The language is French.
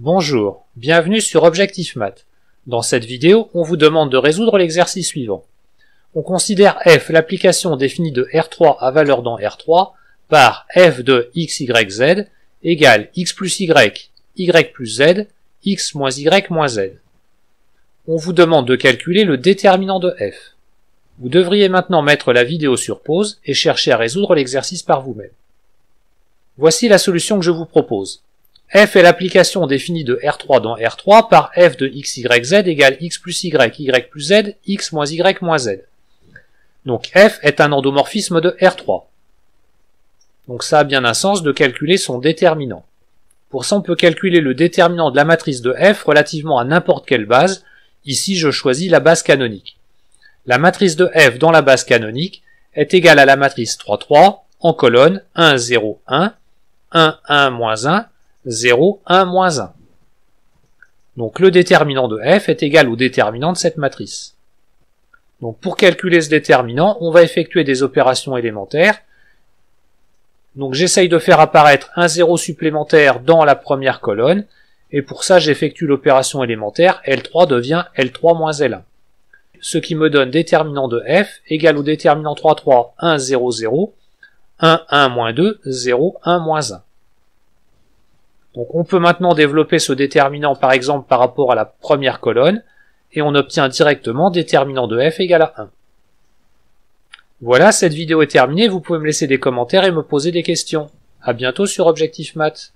Bonjour, bienvenue sur Objectif Math. Dans cette vidéo, on vous demande de résoudre l'exercice suivant. On considère f l'application définie de R3 à valeur dans R3 par f de x, y, z égale x plus y, y plus z, x moins y moins z. On vous demande de calculer le déterminant de f. Vous devriez maintenant mettre la vidéo sur pause et chercher à résoudre l'exercice par vous-même. Voici la solution que je vous propose f est l'application définie de R3 dans R3 par f de x, y, z égale x plus y, y plus z, x moins y moins z. Donc f est un endomorphisme de R3. Donc ça a bien un sens de calculer son déterminant. Pour ça, on peut calculer le déterminant de la matrice de f relativement à n'importe quelle base. Ici, je choisis la base canonique. La matrice de f dans la base canonique est égale à la matrice 3, 3 en colonne 1, 0, 1, 1, 1, 1 0, 1, moins 1. Donc le déterminant de f est égal au déterminant de cette matrice. Donc pour calculer ce déterminant, on va effectuer des opérations élémentaires. Donc j'essaye de faire apparaître un 0 supplémentaire dans la première colonne, et pour ça j'effectue l'opération élémentaire, L3 devient L3 L1. Ce qui me donne déterminant de f égal au déterminant 3, 3, 1, 0, 0, 1, 1, 2, 0, 1, 1. Donc on peut maintenant développer ce déterminant par exemple par rapport à la première colonne, et on obtient directement déterminant de f égale à 1. Voilà, cette vidéo est terminée, vous pouvez me laisser des commentaires et me poser des questions. À bientôt sur Objectif Math.